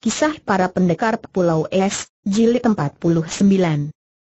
Kisah para pendekar Pulau Es, Jilid 49.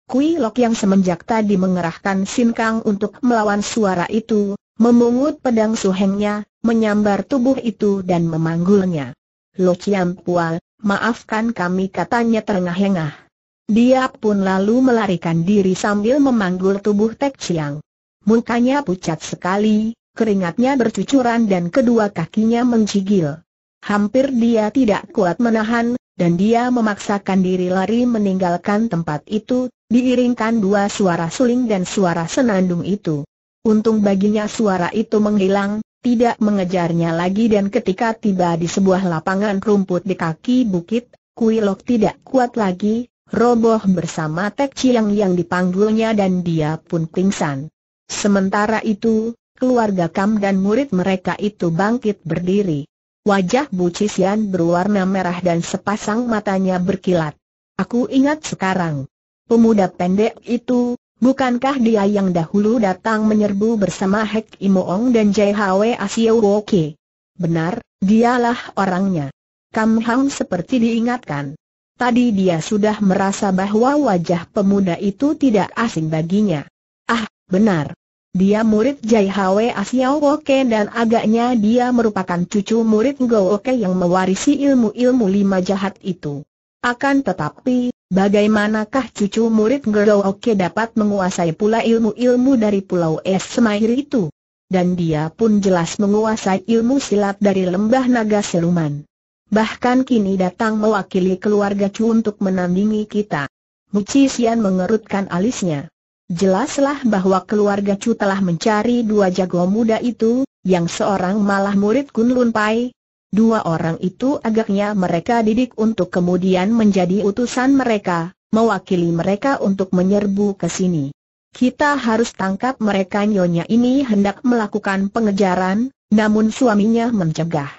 Kui Lok yang semenjak tadi mengerahkan Sin Kang untuk melawan suara itu, memungut pedang suhengnya, menyambar tubuh itu dan memanggulnya. Lo Chiam Pual, maafkan kami katanya terengah-engah. Dia pun lalu melarikan diri sambil memanggul tubuh Tek Chiang. Mukanya pucat sekali, keringatnya bercucuran dan kedua kakinya mencigil. Hampir dia tidak kuat menahan, dan dia memaksakan diri lari meninggalkan tempat itu, diiringkan dua suara suling dan suara senandung itu. Untung baginya suara itu menghilang, tidak mengejarnya lagi dan ketika tiba di sebuah lapangan rumput di kaki bukit, Kuilok tidak kuat lagi, roboh bersama Tek Chiang yang dipanggulnya dan dia pun pingsan. Sementara itu, keluarga Kam dan murid mereka itu bangkit berdiri. Wajah Bu Cisian berwarna merah dan sepasang matanya berkilat. Aku ingat sekarang. Pemuda pendek itu, bukankah dia yang dahulu datang menyerbu bersama Hek Imoong dan JHW Asio Woke? Benar, dialah orangnya. Kam Hang seperti diingatkan. Tadi dia sudah merasa bahwa wajah pemuda itu tidak asing baginya. Ah, benar. Dia murid Jai Hwe Asiao Woke dan agaknya dia merupakan cucu murid Ngo yang mewarisi ilmu-ilmu lima jahat itu. Akan tetapi, bagaimanakah cucu murid Ngo dapat menguasai pula ilmu-ilmu dari Pulau Es Semahir itu? Dan dia pun jelas menguasai ilmu silat dari lembah naga seluman. Bahkan kini datang mewakili keluarga Chu untuk menandingi kita. Mucisian mengerutkan alisnya. Jelaslah bahwa keluarga Chu telah mencari dua jago muda itu, yang seorang malah murid Kun Lun Pai. Dua orang itu agaknya mereka didik untuk kemudian menjadi utusan mereka, mewakili mereka untuk menyerbu ke sini. Kita harus tangkap mereka nyonya ini hendak melakukan pengejaran, namun suaminya mencegah.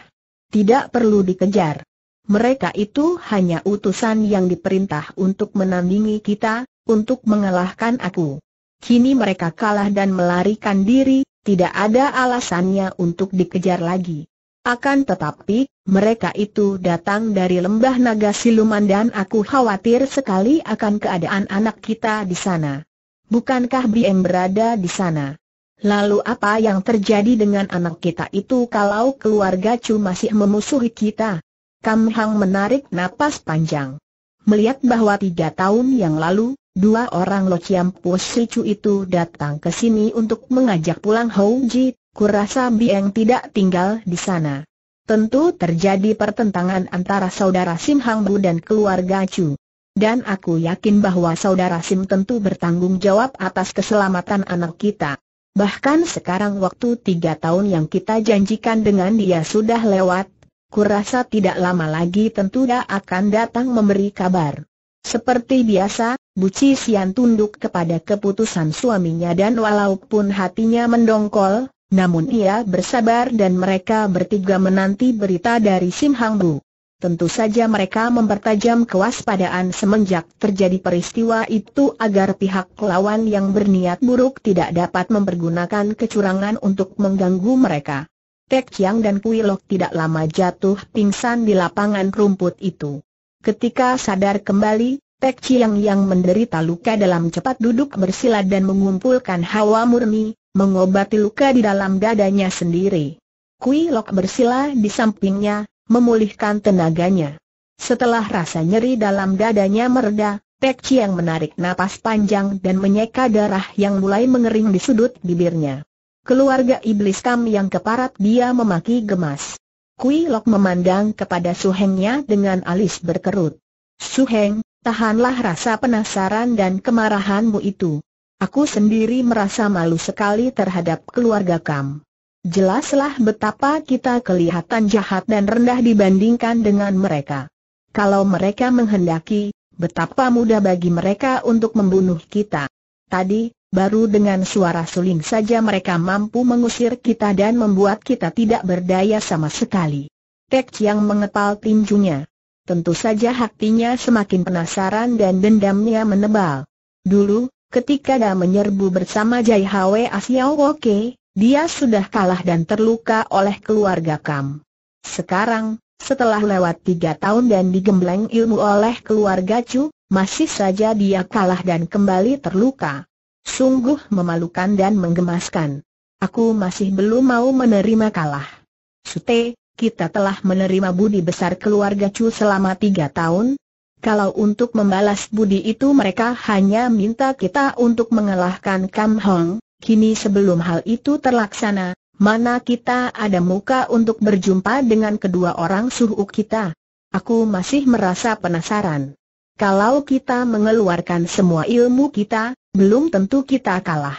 Tidak perlu dikejar. Mereka itu hanya utusan yang diperintah untuk menandingi kita, untuk mengalahkan aku. Kini mereka kalah dan melarikan diri, tidak ada alasannya untuk dikejar lagi. Akan tetapi, mereka itu datang dari lembah naga siluman dan aku khawatir sekali akan keadaan anak kita di sana. Bukankah BM berada di sana? Lalu apa yang terjadi dengan anak kita itu kalau keluarga Chu masih memusuhi kita? Kam Hang menarik napas panjang. Melihat bahwa tiga tahun yang lalu, Dua orang Lo Chiam Po Chu itu datang ke sini untuk mengajak pulang Hou Ji, kurasa Bieng tidak tinggal di sana. Tentu terjadi pertentangan antara saudara Sim Hang Bu dan keluarga Chu. Dan aku yakin bahwa saudara Sim tentu bertanggung jawab atas keselamatan anak kita. Bahkan sekarang waktu tiga tahun yang kita janjikan dengan dia sudah lewat, kurasa tidak lama lagi tentu dia akan datang memberi kabar. Seperti biasa, Buci Sian tunduk kepada keputusan suaminya dan walaupun hatinya mendongkol, namun ia bersabar dan mereka bertiga menanti berita dari Sim Hang Bu. Tentu saja mereka mempertajam kewaspadaan semenjak terjadi peristiwa itu agar pihak lawan yang berniat buruk tidak dapat mempergunakan kecurangan untuk mengganggu mereka. Tek Chiang dan Kui Lok tidak lama jatuh pingsan di lapangan rumput itu. Ketika sadar kembali, Pek Chiang yang menderita luka dalam cepat duduk bersila dan mengumpulkan hawa murni, mengobati luka di dalam dadanya sendiri. Kui Lok bersila di sampingnya, memulihkan tenaganya. Setelah rasa nyeri dalam dadanya mereda, Pek Chiang menarik napas panjang dan menyeka darah yang mulai mengering di sudut bibirnya. Keluarga iblis Kam yang keparat dia memaki gemas. Kui Lok memandang kepada Suhengnya dengan alis berkerut. Suheng, tahanlah rasa penasaran dan kemarahanmu itu. Aku sendiri merasa malu sekali terhadap keluarga Kam. Jelaslah betapa kita kelihatan jahat dan rendah dibandingkan dengan mereka. Kalau mereka menghendaki, betapa mudah bagi mereka untuk membunuh kita. Tadi, Baru dengan suara suling saja mereka mampu mengusir kita dan membuat kita tidak berdaya sama sekali. Tek yang mengepal tinjunya. Tentu saja hatinya semakin penasaran dan dendamnya menebal. Dulu, ketika dia menyerbu bersama Jai Hwe Asiao Woke, dia sudah kalah dan terluka oleh keluarga Kam. Sekarang, setelah lewat tiga tahun dan digembleng ilmu oleh keluarga Chu, masih saja dia kalah dan kembali terluka. Sungguh memalukan dan menggemaskan. Aku masih belum mau menerima kalah. Sute, kita telah menerima budi besar keluarga Chu selama tiga tahun. Kalau untuk membalas budi itu mereka hanya minta kita untuk mengalahkan Kam Hong, kini sebelum hal itu terlaksana, mana kita ada muka untuk berjumpa dengan kedua orang suhu kita. Aku masih merasa penasaran. Kalau kita mengeluarkan semua ilmu kita, belum tentu kita kalah.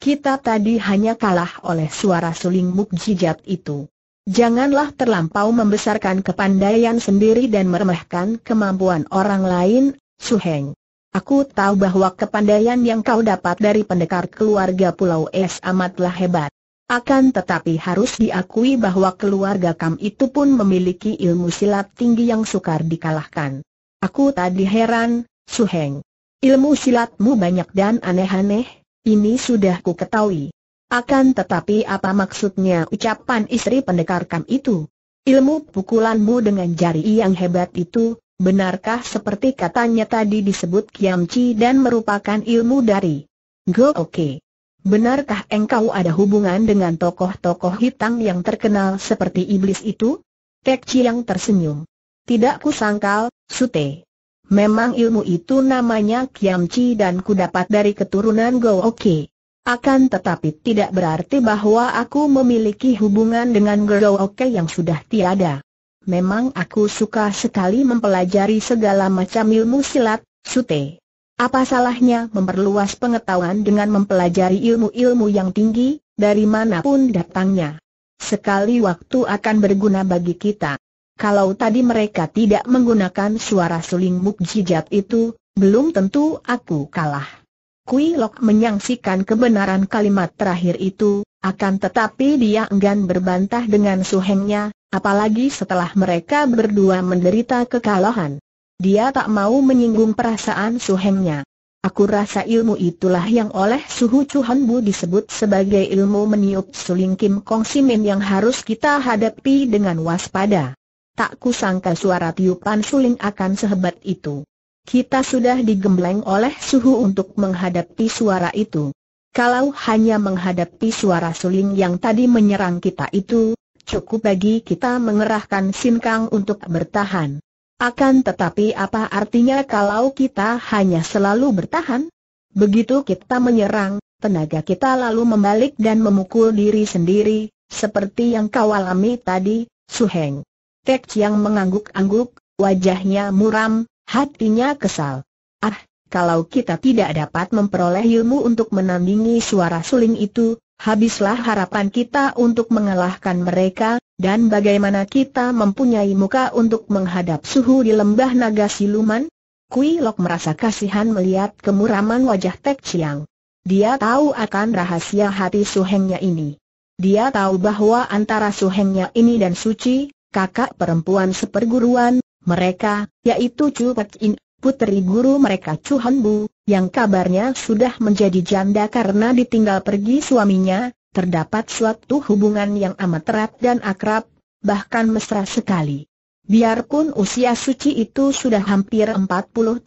Kita tadi hanya kalah oleh suara suling mukjizat itu. Janganlah terlampau membesarkan kepandaian sendiri dan meremehkan kemampuan orang lain, Suheng. Aku tahu bahwa kepandaian yang kau dapat dari pendekar keluarga Pulau Es amatlah hebat. Akan tetapi harus diakui bahwa keluarga Kam itu pun memiliki ilmu silat tinggi yang sukar dikalahkan. Aku tadi heran, Su Heng. Ilmu silatmu banyak dan aneh-aneh, ini sudah ku ketahui. Akan tetapi apa maksudnya ucapan istri pendekar kam itu? Ilmu pukulanmu dengan jari yang hebat itu, benarkah seperti katanya tadi disebut Chi dan merupakan ilmu dari Go Oke? Benarkah engkau ada hubungan dengan tokoh-tokoh hitam yang terkenal seperti iblis itu? Tek Chiang tersenyum. Tidak kusangkal, Sute. Memang ilmu itu namanya Kiamci dan ku dapat dari keturunan Oke. Akan tetapi tidak berarti bahwa aku memiliki hubungan dengan Oke yang sudah tiada. Memang aku suka sekali mempelajari segala macam ilmu silat, Sute. Apa salahnya memperluas pengetahuan dengan mempelajari ilmu-ilmu yang tinggi, dari manapun datangnya? Sekali waktu akan berguna bagi kita. Kalau tadi mereka tidak menggunakan suara suling mukjizat itu, belum tentu aku kalah. Kui Lok menyangsikan kebenaran kalimat terakhir itu, akan tetapi dia enggan berbantah dengan suhengnya, apalagi setelah mereka berdua menderita kekalahan. Dia tak mau menyinggung perasaan suhengnya. Aku rasa ilmu itulah yang oleh Suhu Chuhan Bu disebut sebagai ilmu meniup suling Kim Kong Simin yang harus kita hadapi dengan waspada. Tak kusangka suara tiupan suling akan sehebat itu. Kita sudah digembleng oleh suhu untuk menghadapi suara itu. Kalau hanya menghadapi suara suling yang tadi menyerang kita itu, cukup bagi kita mengerahkan sinkang untuk bertahan. Akan tetapi apa artinya kalau kita hanya selalu bertahan? Begitu kita menyerang, tenaga kita lalu membalik dan memukul diri sendiri, seperti yang kau alami tadi, Suheng. Tek Chiang mengangguk-angguk, wajahnya muram, hatinya kesal. Ah, kalau kita tidak dapat memperoleh ilmu untuk menandingi suara suling itu, habislah harapan kita untuk mengalahkan mereka, dan bagaimana kita mempunyai muka untuk menghadap suhu di lembah naga siluman? Kui Lok merasa kasihan melihat kemuraman wajah Tek Chiang. Dia tahu akan rahasia hati suhengnya ini. Dia tahu bahwa antara suhengnya ini dan suci, kakak perempuan seperguruan, mereka, yaitu Chu Pek In, putri guru mereka Chu Han Bu, yang kabarnya sudah menjadi janda karena ditinggal pergi suaminya, terdapat suatu hubungan yang amat erat dan akrab, bahkan mesra sekali. Biarpun usia suci itu sudah hampir 40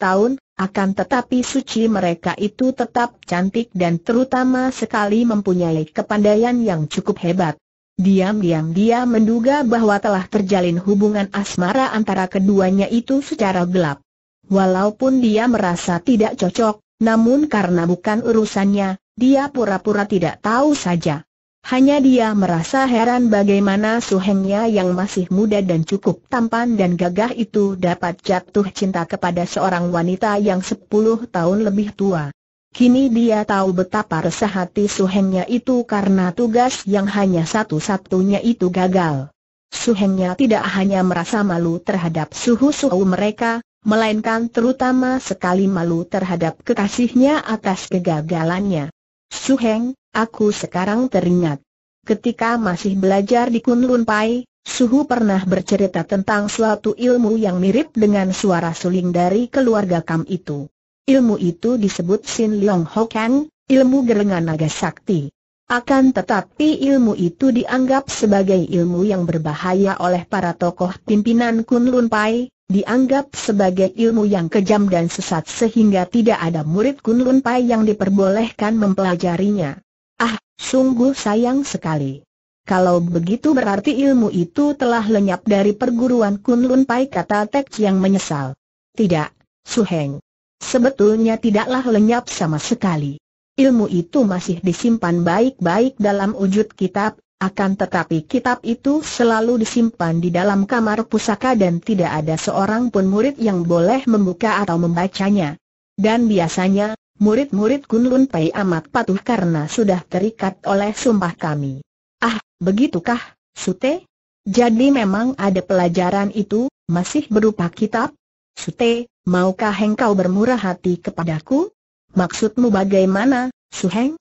tahun, akan tetapi suci mereka itu tetap cantik dan terutama sekali mempunyai kepandaian yang cukup hebat. Diam-diam dia menduga bahwa telah terjalin hubungan asmara antara keduanya itu secara gelap. Walaupun dia merasa tidak cocok, namun karena bukan urusannya, dia pura-pura tidak tahu saja. Hanya dia merasa heran bagaimana suhengnya yang masih muda dan cukup tampan dan gagah itu dapat jatuh cinta kepada seorang wanita yang sepuluh tahun lebih tua. Kini dia tahu betapa resah hati Suhengnya itu karena tugas yang hanya satu-satunya itu gagal. Suhengnya tidak hanya merasa malu terhadap suhu-suhu mereka, melainkan terutama sekali malu terhadap kekasihnya atas kegagalannya. Suheng, aku sekarang teringat. Ketika masih belajar di Kunlun Pai, Suhu pernah bercerita tentang suatu ilmu yang mirip dengan suara suling dari keluarga Kam itu. Ilmu itu disebut Sin Leong Hokan, ilmu gerengan naga sakti. Akan tetapi ilmu itu dianggap sebagai ilmu yang berbahaya oleh para tokoh pimpinan Kun Lun Pai, dianggap sebagai ilmu yang kejam dan sesat sehingga tidak ada murid Kun Lun Pai yang diperbolehkan mempelajarinya. Ah, sungguh sayang sekali. Kalau begitu berarti ilmu itu telah lenyap dari perguruan Kun Lun Pai kata Tek yang menyesal. Tidak, Su Heng. Sebetulnya tidaklah lenyap sama sekali. Ilmu itu masih disimpan baik-baik dalam wujud kitab, akan tetapi kitab itu selalu disimpan di dalam kamar pusaka dan tidak ada seorang pun murid yang boleh membuka atau membacanya. Dan biasanya, murid-murid Kunlun Pai amat patuh karena sudah terikat oleh sumpah kami. Ah, begitukah, Sute? Jadi memang ada pelajaran itu, masih berupa kitab? Sute, maukah engkau bermurah hati kepadaku? Maksudmu bagaimana, Suheng?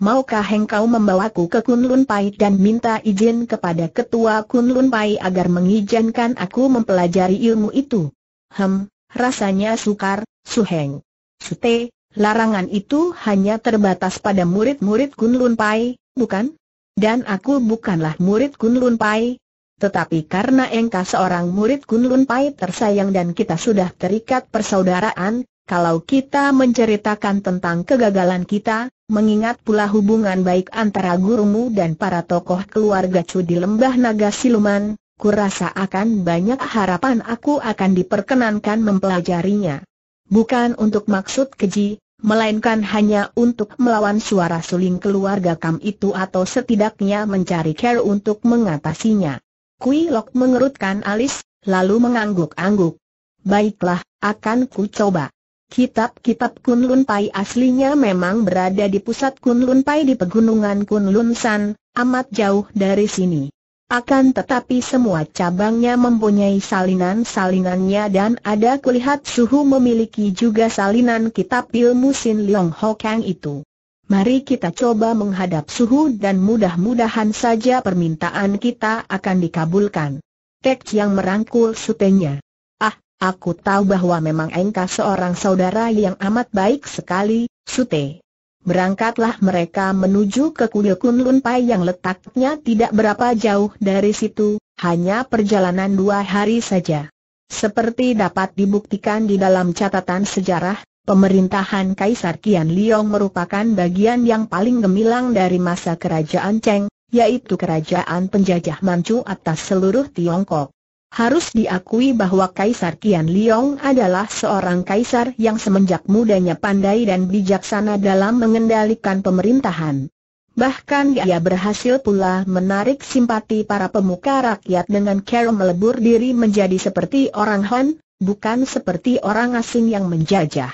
Maukah engkau membawaku ke Kunlun Pai dan minta izin kepada ketua Kunlun Pai agar mengizinkan aku mempelajari ilmu itu? Hem, rasanya sukar, Suheng. Sute, larangan itu hanya terbatas pada murid-murid Kunlun Pai, bukan? Dan aku bukanlah murid Kunlun Pai, tetapi karena engkau seorang murid Kunlun Pai tersayang dan kita sudah terikat persaudaraan, kalau kita menceritakan tentang kegagalan kita, mengingat pula hubungan baik antara gurumu dan para tokoh keluarga Chu di Lembah Naga Siluman, kurasa akan banyak harapan aku akan diperkenankan mempelajarinya. Bukan untuk maksud keji, melainkan hanya untuk melawan suara suling keluarga Kam itu atau setidaknya mencari care untuk mengatasinya. Kui Lok mengerutkan alis, lalu mengangguk-angguk. Baiklah, akan ku coba. Kitab-kitab Kunlun Pai aslinya memang berada di pusat Kunlun Pai di pegunungan Kunlun San, amat jauh dari sini. Akan tetapi semua cabangnya mempunyai salinan-salinannya dan ada kulihat Suhu memiliki juga salinan kitab ilmu Sin Leong Ho Kang itu. Mari kita coba menghadap suhu dan mudah-mudahan saja permintaan kita akan dikabulkan. Tek yang merangkul sutenya. Ah, aku tahu bahwa memang engkau seorang saudara yang amat baik sekali, Sute. Berangkatlah mereka menuju ke kuil Kunlun Pai yang letaknya tidak berapa jauh dari situ, hanya perjalanan dua hari saja. Seperti dapat dibuktikan di dalam catatan sejarah, Pemerintahan Kaisar Qian Liong merupakan bagian yang paling gemilang dari masa kerajaan Cheng, yaitu kerajaan penjajah Manchu atas seluruh Tiongkok. Harus diakui bahwa Kaisar Qian Liong adalah seorang kaisar yang semenjak mudanya pandai dan bijaksana dalam mengendalikan pemerintahan. Bahkan ia berhasil pula menarik simpati para pemuka rakyat dengan cara melebur diri menjadi seperti orang Han, bukan seperti orang asing yang menjajah.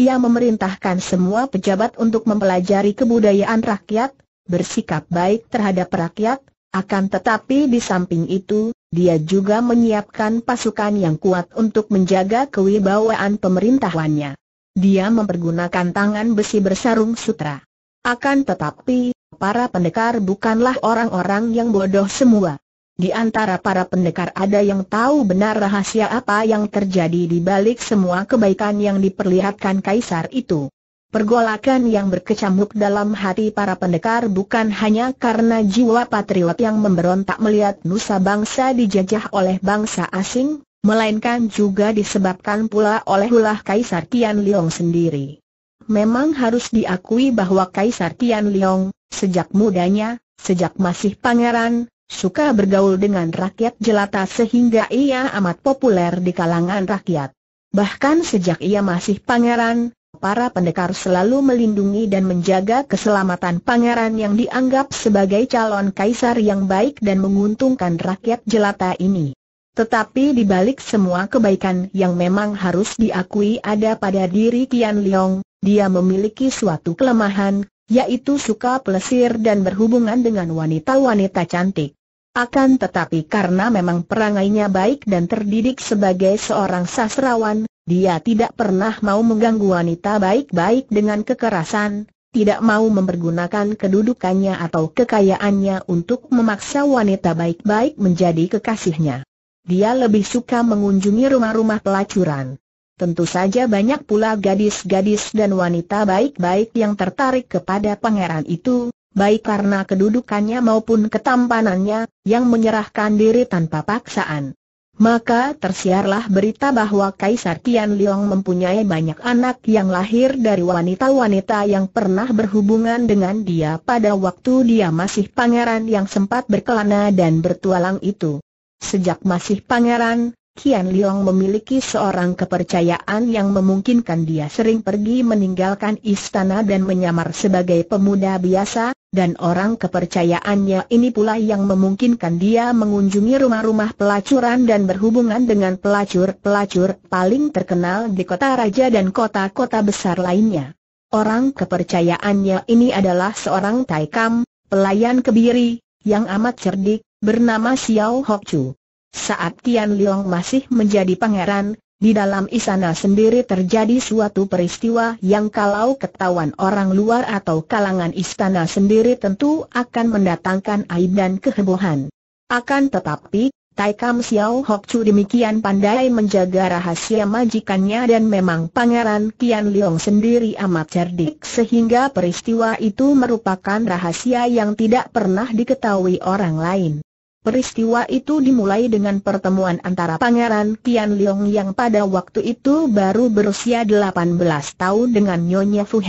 Ia memerintahkan semua pejabat untuk mempelajari kebudayaan rakyat, bersikap baik terhadap rakyat, akan tetapi di samping itu, dia juga menyiapkan pasukan yang kuat untuk menjaga kewibawaan pemerintahannya. Dia mempergunakan tangan besi bersarung sutra. Akan tetapi, para pendekar bukanlah orang-orang yang bodoh semua. Di antara para pendekar ada yang tahu benar rahasia apa yang terjadi di balik semua kebaikan yang diperlihatkan kaisar itu. Pergolakan yang berkecamuk dalam hati para pendekar bukan hanya karena jiwa patriot yang memberontak melihat nusa bangsa dijajah oleh bangsa asing, melainkan juga disebabkan pula oleh ulah Kaisar Tian Liong sendiri. Memang harus diakui bahwa Kaisar Tian Liong, sejak mudanya, sejak masih pangeran, suka bergaul dengan rakyat jelata sehingga ia amat populer di kalangan rakyat. Bahkan sejak ia masih pangeran, para pendekar selalu melindungi dan menjaga keselamatan pangeran yang dianggap sebagai calon kaisar yang baik dan menguntungkan rakyat jelata ini. Tetapi di balik semua kebaikan yang memang harus diakui ada pada diri Kian Leong, dia memiliki suatu kelemahan, yaitu suka pelesir dan berhubungan dengan wanita-wanita cantik. Akan tetapi karena memang perangainya baik dan terdidik sebagai seorang sastrawan, dia tidak pernah mau mengganggu wanita baik-baik dengan kekerasan, tidak mau mempergunakan kedudukannya atau kekayaannya untuk memaksa wanita baik-baik menjadi kekasihnya. Dia lebih suka mengunjungi rumah-rumah pelacuran. Tentu saja banyak pula gadis-gadis dan wanita baik-baik yang tertarik kepada pangeran itu, baik karena kedudukannya maupun ketampanannya, yang menyerahkan diri tanpa paksaan. Maka tersiarlah berita bahwa Kaisar Tian Liang mempunyai banyak anak yang lahir dari wanita-wanita yang pernah berhubungan dengan dia pada waktu dia masih pangeran yang sempat berkelana dan bertualang itu. Sejak masih pangeran, Tian Liang memiliki seorang kepercayaan yang memungkinkan dia sering pergi meninggalkan istana dan menyamar sebagai pemuda biasa, dan orang kepercayaannya ini pula yang memungkinkan dia mengunjungi rumah-rumah pelacuran dan berhubungan dengan pelacur-pelacur paling terkenal di kota raja dan kota-kota besar lainnya. Orang kepercayaannya ini adalah seorang taikam, pelayan kebiri, yang amat cerdik, bernama Xiao Hok Chu. Saat Tian Liang masih menjadi pangeran, di dalam istana sendiri terjadi suatu peristiwa yang kalau ketahuan orang luar atau kalangan istana sendiri tentu akan mendatangkan aib dan kehebohan. Akan tetapi, Tai Kam Xiao Hok Chu demikian pandai menjaga rahasia majikannya dan memang Pangeran Kian Leong sendiri amat cerdik sehingga peristiwa itu merupakan rahasia yang tidak pernah diketahui orang lain. Peristiwa itu dimulai dengan pertemuan antara Pangeran Tian Liong yang pada waktu itu baru berusia 18 tahun dengan Nyonya Fu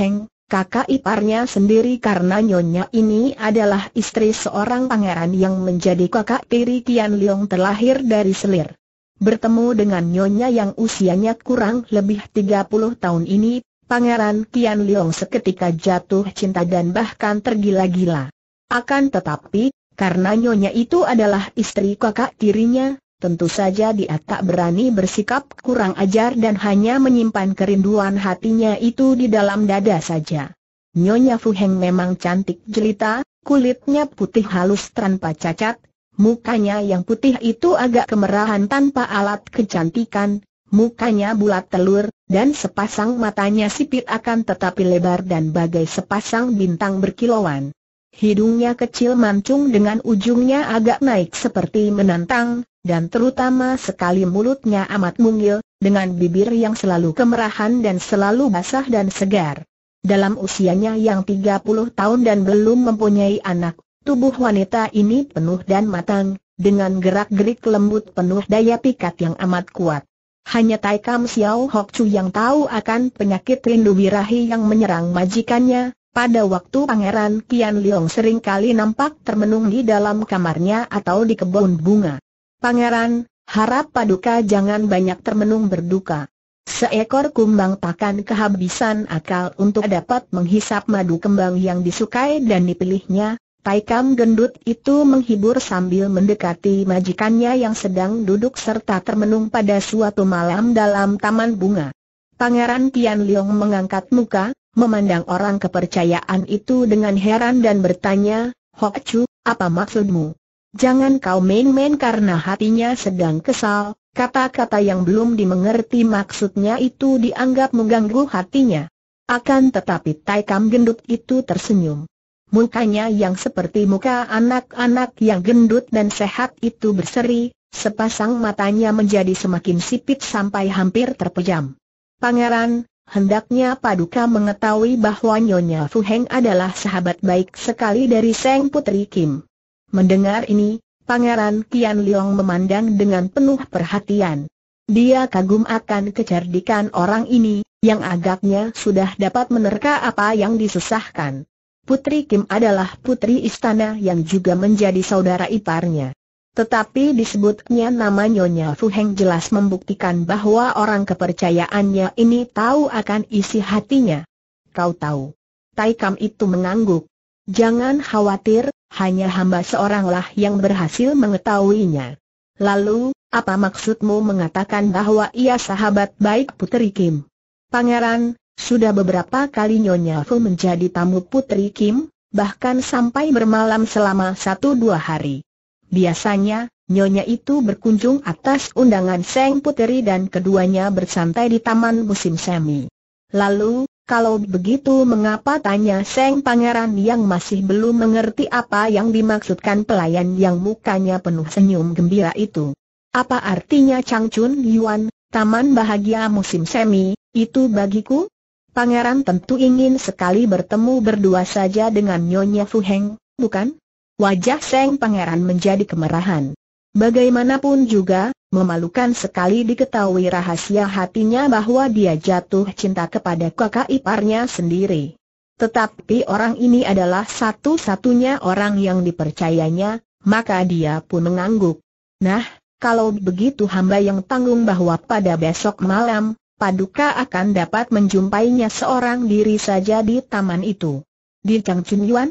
kakak iparnya sendiri karena Nyonya ini adalah istri seorang pangeran yang menjadi kakak tiri Tian Liong terlahir dari selir. Bertemu dengan Nyonya yang usianya kurang lebih 30 tahun ini, Pangeran Tian Liong seketika jatuh cinta dan bahkan tergila-gila. Akan tetapi, karena nyonya itu adalah istri kakak tirinya, tentu saja dia tak berani bersikap kurang ajar dan hanya menyimpan kerinduan hatinya itu di dalam dada saja. Nyonya Fu Heng memang cantik jelita, kulitnya putih halus tanpa cacat, mukanya yang putih itu agak kemerahan tanpa alat kecantikan, mukanya bulat telur, dan sepasang matanya sipit akan tetapi lebar dan bagai sepasang bintang berkilauan. Hidungnya kecil mancung dengan ujungnya agak naik seperti menantang, dan terutama sekali mulutnya amat mungil, dengan bibir yang selalu kemerahan dan selalu basah dan segar. Dalam usianya yang 30 tahun dan belum mempunyai anak, tubuh wanita ini penuh dan matang, dengan gerak-gerik lembut penuh daya pikat yang amat kuat. Hanya Tai Kam Xiao Hok Chu yang tahu akan penyakit rindu birahi yang menyerang majikannya, pada waktu Pangeran Kian Leong seringkali nampak termenung di dalam kamarnya atau di kebun bunga. Pangeran, harap paduka jangan banyak termenung berduka. Seekor kumbang takkan kehabisan akal untuk dapat menghisap madu kembang yang disukai dan dipilihnya, Taikam gendut itu menghibur sambil mendekati majikannya yang sedang duduk serta termenung pada suatu malam dalam taman bunga. Pangeran Tian Liong mengangkat muka, memandang orang kepercayaan itu dengan heran dan bertanya, Hok Chu, apa maksudmu? Jangan kau main-main karena hatinya sedang kesal, kata-kata yang belum dimengerti maksudnya itu dianggap mengganggu hatinya. Akan tetapi Tai Kam gendut itu tersenyum. Mukanya yang seperti muka anak-anak yang gendut dan sehat itu berseri, sepasang matanya menjadi semakin sipit sampai hampir terpejam. Pangeran, Hendaknya Paduka mengetahui bahwa Nyonya Fu Heng adalah sahabat baik sekali dari Seng Putri Kim. Mendengar ini, Pangeran Kian Liong memandang dengan penuh perhatian. Dia kagum akan kecerdikan orang ini, yang agaknya sudah dapat menerka apa yang disesahkan. Putri Kim adalah putri istana yang juga menjadi saudara iparnya. Tetapi disebutnya nama Nyonya Fu Heng jelas membuktikan bahwa orang kepercayaannya ini tahu akan isi hatinya. Kau tahu. Tai Kam itu mengangguk. Jangan khawatir, hanya hamba seoranglah yang berhasil mengetahuinya. Lalu, apa maksudmu mengatakan bahwa ia sahabat baik Putri Kim? Pangeran, sudah beberapa kali Nyonya Fu menjadi tamu Putri Kim, bahkan sampai bermalam selama satu dua hari. Biasanya, Nyonya itu berkunjung atas undangan Seng Puteri dan keduanya bersantai di Taman Musim Semi. Lalu, kalau begitu mengapa tanya Seng Pangeran yang masih belum mengerti apa yang dimaksudkan pelayan yang mukanya penuh senyum gembira itu? Apa artinya Changchun Yuan, Taman Bahagia Musim Semi, itu bagiku? Pangeran tentu ingin sekali bertemu berdua saja dengan Nyonya Fu Heng, bukan? Wajah Seng Pangeran menjadi kemerahan. Bagaimanapun juga, memalukan sekali diketahui rahasia hatinya bahwa dia jatuh cinta kepada kakak iparnya sendiri. Tetapi orang ini adalah satu-satunya orang yang dipercayanya, maka dia pun mengangguk. Nah, kalau begitu hamba yang tanggung bahwa pada besok malam, Paduka akan dapat menjumpainya seorang diri saja di taman itu. Di Changchun Yuan?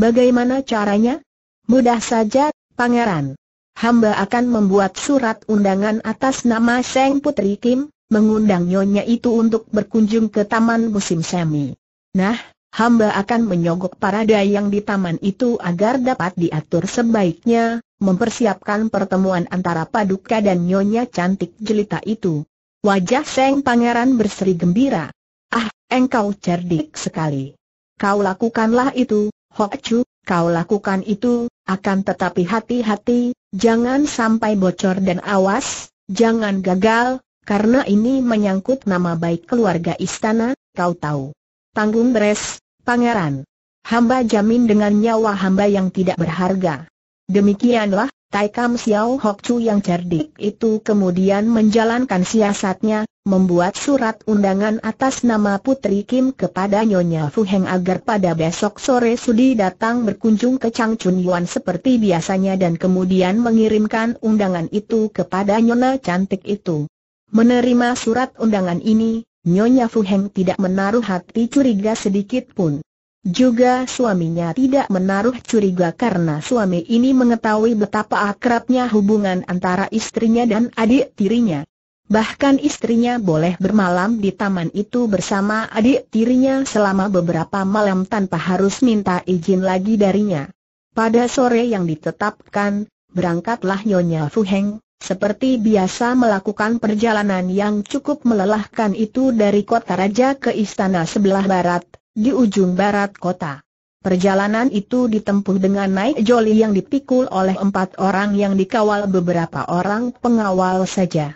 Bagaimana caranya? Mudah saja, Pangeran. Hamba akan membuat surat undangan atas nama Seng Putri Kim, mengundang nyonya itu untuk berkunjung ke Taman Musim Semi. Nah, hamba akan menyogok para dayang di taman itu agar dapat diatur sebaiknya, mempersiapkan pertemuan antara Paduka dan nyonya cantik jelita itu. Wajah Seng Pangeran berseri gembira. Ah, engkau cerdik sekali. Kau lakukanlah itu, Chu, kau lakukan itu, akan tetapi hati-hati, jangan sampai bocor dan awas, jangan gagal, karena ini menyangkut nama baik keluarga istana, kau tahu. Tanggung beres, pangeran. Hamba jamin dengan nyawa hamba yang tidak berharga. Demikianlah, Taikam Xiao Chu yang cerdik itu kemudian menjalankan siasatnya, membuat surat undangan atas nama Putri Kim kepada Nyonya Fu Heng agar pada besok sore Sudi datang berkunjung ke Chang Chun Yuan seperti biasanya dan kemudian mengirimkan undangan itu kepada Nyonya cantik itu. Menerima surat undangan ini, Nyonya Fu Heng tidak menaruh hati curiga sedikit pun. Juga suaminya tidak menaruh curiga karena suami ini mengetahui betapa akrabnya hubungan antara istrinya dan adik tirinya. Bahkan istrinya boleh bermalam di taman itu bersama adik tirinya selama beberapa malam tanpa harus minta izin lagi darinya. Pada sore yang ditetapkan, berangkatlah Nyonya Fu Heng, seperti biasa melakukan perjalanan yang cukup melelahkan itu dari kota raja ke istana sebelah barat, di ujung barat kota. Perjalanan itu ditempuh dengan naik joli yang dipikul oleh empat orang yang dikawal beberapa orang pengawal saja.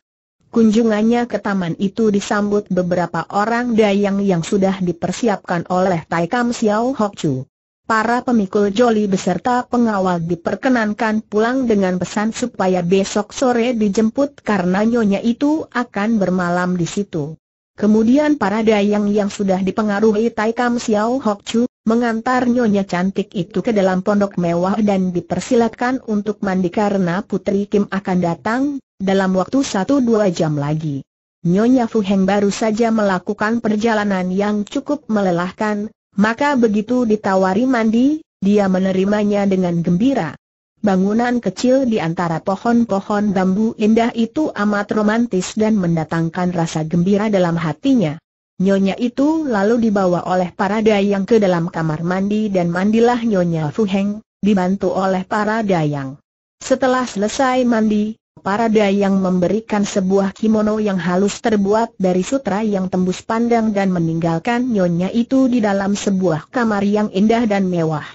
Kunjungannya ke taman itu disambut beberapa orang dayang yang sudah dipersiapkan oleh Tai Kam Xiao Hok Chu. Para pemikul joli beserta pengawal diperkenankan pulang dengan pesan supaya besok sore dijemput karena nyonya itu akan bermalam di situ. Kemudian para dayang yang sudah dipengaruhi Tai Kam Xiao Hok Chu, mengantar nyonya cantik itu ke dalam pondok mewah dan dipersilakan untuk mandi karena Putri Kim akan datang dalam waktu satu dua jam lagi. Nyonya Fu Heng baru saja melakukan perjalanan yang cukup melelahkan, maka begitu ditawari mandi, dia menerimanya dengan gembira. Bangunan kecil di antara pohon-pohon bambu indah itu amat romantis dan mendatangkan rasa gembira dalam hatinya. Nyonya itu lalu dibawa oleh para dayang ke dalam kamar mandi dan mandilah Nyonya Fu Heng, dibantu oleh para dayang. Setelah selesai mandi, Parada yang memberikan sebuah kimono yang halus terbuat dari sutra yang tembus pandang dan meninggalkan nyonya itu di dalam sebuah kamar yang indah dan mewah.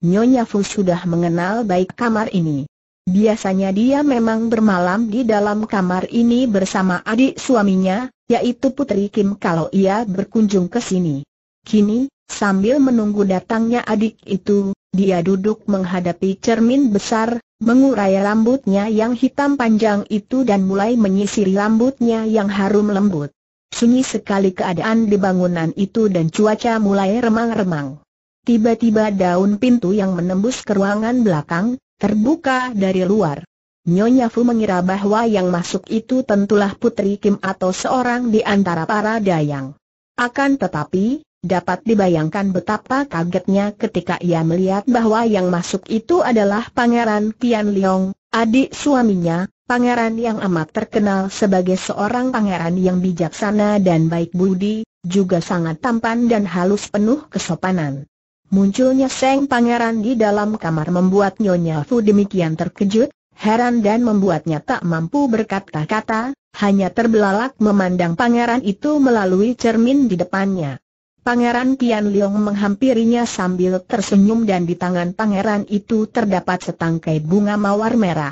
Nyonya Fu sudah mengenal baik kamar ini. Biasanya dia memang bermalam di dalam kamar ini bersama adik suaminya, yaitu Putri Kim kalau ia berkunjung ke sini. Kini, sambil menunggu datangnya adik itu, dia duduk menghadapi cermin besar, Mengurai rambutnya yang hitam panjang itu dan mulai menyisiri rambutnya yang harum lembut. Sunyi sekali keadaan di bangunan itu dan cuaca mulai remang-remang. Tiba-tiba daun pintu yang menembus ke ruangan belakang, terbuka dari luar. Nyonya Fu mengira bahwa yang masuk itu tentulah Putri Kim atau seorang di antara para dayang. Akan tetapi, Dapat dibayangkan betapa kagetnya ketika ia melihat bahwa yang masuk itu adalah Pangeran Tian Liong, adik suaminya, pangeran yang amat terkenal sebagai seorang pangeran yang bijaksana dan baik budi, juga sangat tampan dan halus penuh kesopanan. Munculnya Seng Pangeran di dalam kamar membuat Nyonya Fu demikian terkejut, heran dan membuatnya tak mampu berkata-kata, hanya terbelalak memandang pangeran itu melalui cermin di depannya. Pangeran Tian Leong menghampirinya sambil tersenyum dan di tangan pangeran itu terdapat setangkai bunga mawar merah.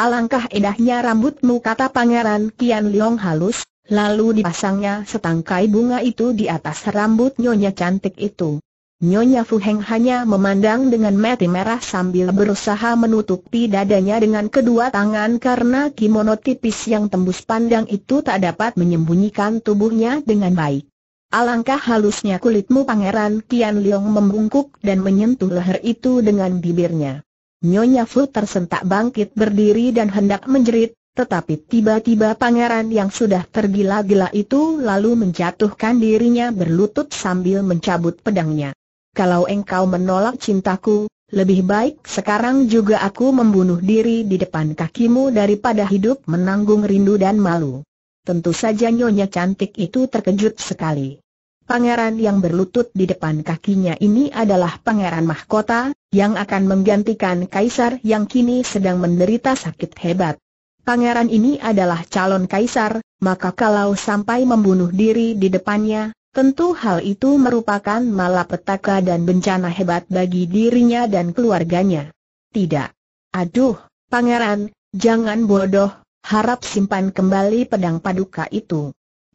Alangkah indahnya rambutmu kata pangeran Tian Leong halus, lalu dipasangnya setangkai bunga itu di atas rambut nyonya cantik itu. Nyonya Fu Heng hanya memandang dengan mati merah sambil berusaha menutupi dadanya dengan kedua tangan karena kimono tipis yang tembus pandang itu tak dapat menyembunyikan tubuhnya dengan baik. Alangkah halusnya kulitmu Pangeran Tian Liang membungkuk dan menyentuh leher itu dengan bibirnya. Nyonya Fu tersentak bangkit berdiri dan hendak menjerit, tetapi tiba-tiba pangeran yang sudah tergila-gila itu lalu menjatuhkan dirinya berlutut sambil mencabut pedangnya. Kalau engkau menolak cintaku, lebih baik sekarang juga aku membunuh diri di depan kakimu daripada hidup menanggung rindu dan malu. Tentu saja nyonya cantik itu terkejut sekali. Pangeran yang berlutut di depan kakinya ini adalah Pangeran Mahkota, yang akan menggantikan Kaisar yang kini sedang menderita sakit hebat. Pangeran ini adalah calon Kaisar, maka kalau sampai membunuh diri di depannya, tentu hal itu merupakan malapetaka dan bencana hebat bagi dirinya dan keluarganya. Tidak. Aduh, Pangeran, jangan bodoh, harap simpan kembali pedang paduka itu.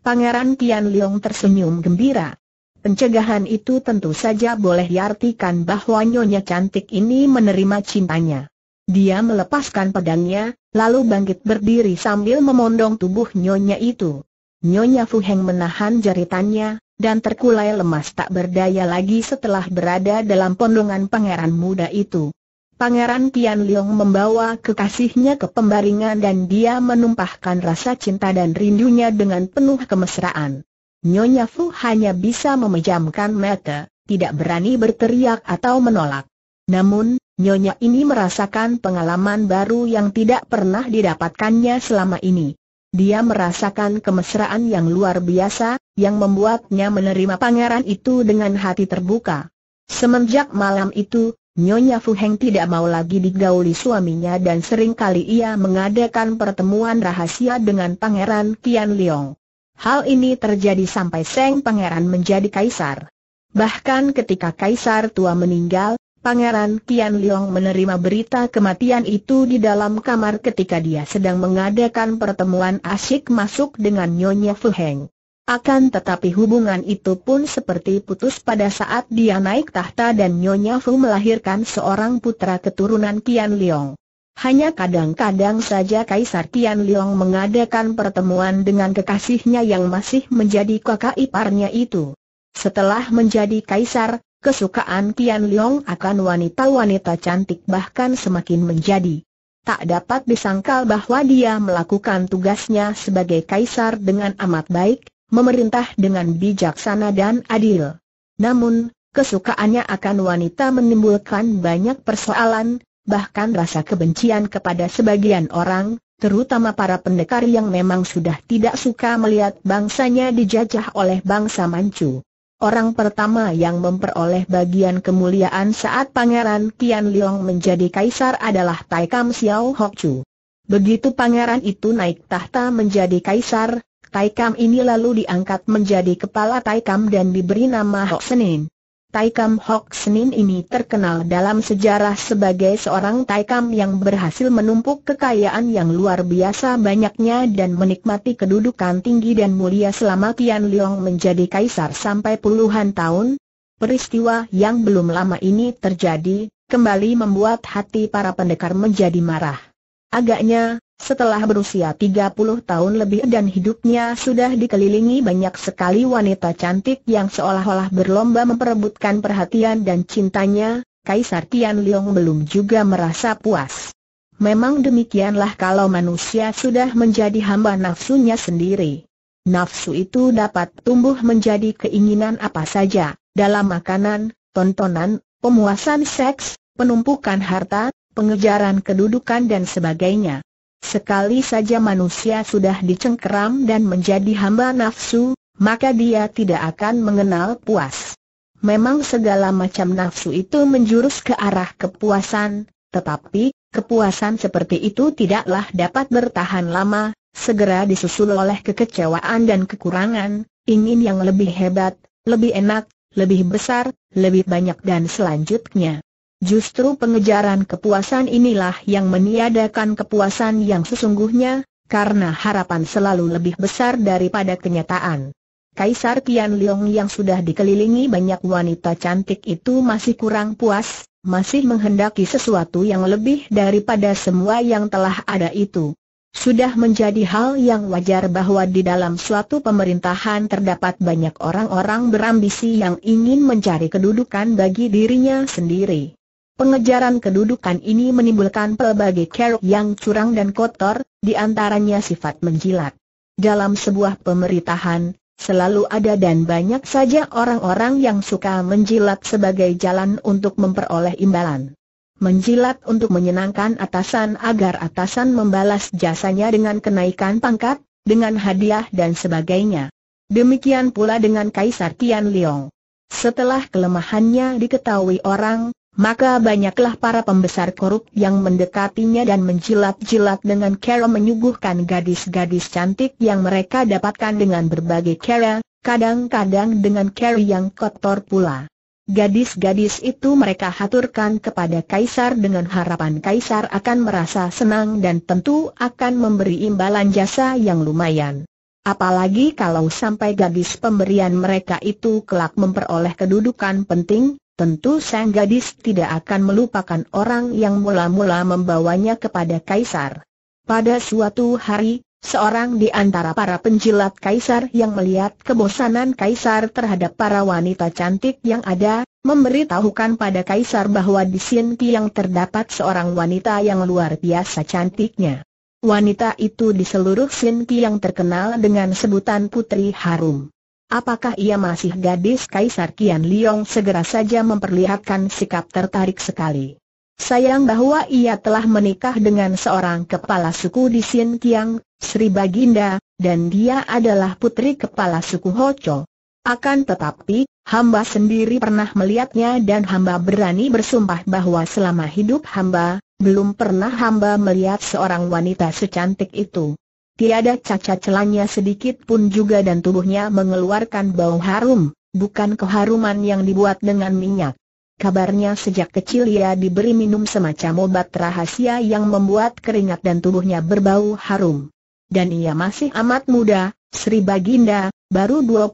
Pangeran Tian tersenyum gembira. Pencegahan itu tentu saja boleh diartikan bahwa Nyonya cantik ini menerima cintanya. Dia melepaskan pedangnya, lalu bangkit berdiri sambil memondong tubuh Nyonya itu. Nyonya Fu Heng menahan jeritannya dan terkulai lemas tak berdaya lagi setelah berada dalam pondongan pangeran muda itu. Pangeran Tian Liong membawa kekasihnya ke pembaringan dan dia menumpahkan rasa cinta dan rindunya dengan penuh kemesraan. Nyonya Fu hanya bisa memejamkan mata, tidak berani berteriak atau menolak. Namun, Nyonya ini merasakan pengalaman baru yang tidak pernah didapatkannya selama ini. Dia merasakan kemesraan yang luar biasa, yang membuatnya menerima pangeran itu dengan hati terbuka. Semenjak malam itu, Nyonya Fu Heng tidak mau lagi digauli suaminya dan sering kali ia mengadakan pertemuan rahasia dengan Pangeran Qian Liang. Hal ini terjadi sampai Seng Pangeran menjadi kaisar. Bahkan ketika kaisar tua meninggal, Pangeran Qian Liang menerima berita kematian itu di dalam kamar ketika dia sedang mengadakan pertemuan asyik masuk dengan Nyonya Fu Heng. Akan tetapi hubungan itu pun seperti putus pada saat dia naik tahta dan Nyonya Fu melahirkan seorang putra keturunan Qian Liong. Hanya kadang-kadang saja Kaisar Qian Liong mengadakan pertemuan dengan kekasihnya yang masih menjadi kakak iparnya itu. Setelah menjadi kaisar, kesukaan Qian Liong akan wanita-wanita cantik bahkan semakin menjadi. Tak dapat disangkal bahwa dia melakukan tugasnya sebagai kaisar dengan amat baik, memerintah dengan bijaksana dan adil. Namun, kesukaannya akan wanita menimbulkan banyak persoalan, bahkan rasa kebencian kepada sebagian orang, terutama para pendekar yang memang sudah tidak suka melihat bangsanya dijajah oleh bangsa Manchu. Orang pertama yang memperoleh bagian kemuliaan saat Pangeran Tian Liang menjadi kaisar adalah Taikam Xiao Hokchu. Begitu pangeran itu naik tahta menjadi kaisar, Taikam ini lalu diangkat menjadi kepala Taikam dan diberi nama Hok Senin. Taikam Hok Senin ini terkenal dalam sejarah sebagai seorang Taikam yang berhasil menumpuk kekayaan yang luar biasa banyaknya dan menikmati kedudukan tinggi dan mulia selama Tian Leong menjadi kaisar sampai puluhan tahun. Peristiwa yang belum lama ini terjadi, kembali membuat hati para pendekar menjadi marah. Agaknya, setelah berusia 30 tahun lebih dan hidupnya sudah dikelilingi banyak sekali wanita cantik yang seolah-olah berlomba memperebutkan perhatian dan cintanya, Kaisar Tian Liong belum juga merasa puas. Memang demikianlah kalau manusia sudah menjadi hamba nafsunya sendiri. Nafsu itu dapat tumbuh menjadi keinginan apa saja, dalam makanan, tontonan, pemuasan seks, penumpukan harta, pengejaran kedudukan dan sebagainya. Sekali saja manusia sudah dicengkeram dan menjadi hamba nafsu, maka dia tidak akan mengenal puas. Memang segala macam nafsu itu menjurus ke arah kepuasan, tetapi, kepuasan seperti itu tidaklah dapat bertahan lama, segera disusul oleh kekecewaan dan kekurangan, ingin yang lebih hebat, lebih enak, lebih besar, lebih banyak dan selanjutnya. Justru pengejaran kepuasan inilah yang meniadakan kepuasan yang sesungguhnya, karena harapan selalu lebih besar daripada kenyataan. Kaisar Tian Leong yang sudah dikelilingi banyak wanita cantik itu masih kurang puas, masih menghendaki sesuatu yang lebih daripada semua yang telah ada itu. Sudah menjadi hal yang wajar bahwa di dalam suatu pemerintahan terdapat banyak orang-orang berambisi yang ingin mencari kedudukan bagi dirinya sendiri. Pengejaran kedudukan ini menimbulkan pelbagai keruk yang curang dan kotor, di antaranya sifat menjilat. Dalam sebuah pemerintahan, selalu ada dan banyak saja orang-orang yang suka menjilat sebagai jalan untuk memperoleh imbalan. Menjilat untuk menyenangkan atasan agar atasan membalas jasanya dengan kenaikan pangkat, dengan hadiah dan sebagainya. Demikian pula dengan Kaisar Tian Liong. Setelah kelemahannya diketahui orang, maka banyaklah para pembesar korup yang mendekatinya dan menjilat-jilat dengan cara menyuguhkan gadis-gadis cantik yang mereka dapatkan dengan berbagai cara, kadang-kadang dengan cara yang kotor pula. Gadis-gadis itu mereka haturkan kepada Kaisar dengan harapan Kaisar akan merasa senang dan tentu akan memberi imbalan jasa yang lumayan. Apalagi kalau sampai gadis pemberian mereka itu kelak memperoleh kedudukan penting, Tentu sang gadis tidak akan melupakan orang yang mula-mula membawanya kepada kaisar. Pada suatu hari, seorang di antara para penjilat kaisar yang melihat kebosanan kaisar terhadap para wanita cantik yang ada, memberitahukan pada kaisar bahwa di Sinti yang terdapat seorang wanita yang luar biasa cantiknya. Wanita itu di seluruh Sinti yang terkenal dengan sebutan Putri Harum. Apakah ia masih gadis Kaisar Kian Liong segera saja memperlihatkan sikap tertarik sekali. Sayang bahwa ia telah menikah dengan seorang kepala suku di Xinjiang, Kiang, Sri Baginda, dan dia adalah putri kepala suku Hocho. Akan tetapi, hamba sendiri pernah melihatnya dan hamba berani bersumpah bahwa selama hidup hamba, belum pernah hamba melihat seorang wanita secantik itu. Tiada cacat celanya sedikit pun juga dan tubuhnya mengeluarkan bau harum, bukan keharuman yang dibuat dengan minyak. Kabarnya sejak kecil ia diberi minum semacam obat rahasia yang membuat keringat dan tubuhnya berbau harum. Dan ia masih amat muda, Sri Baginda, baru 25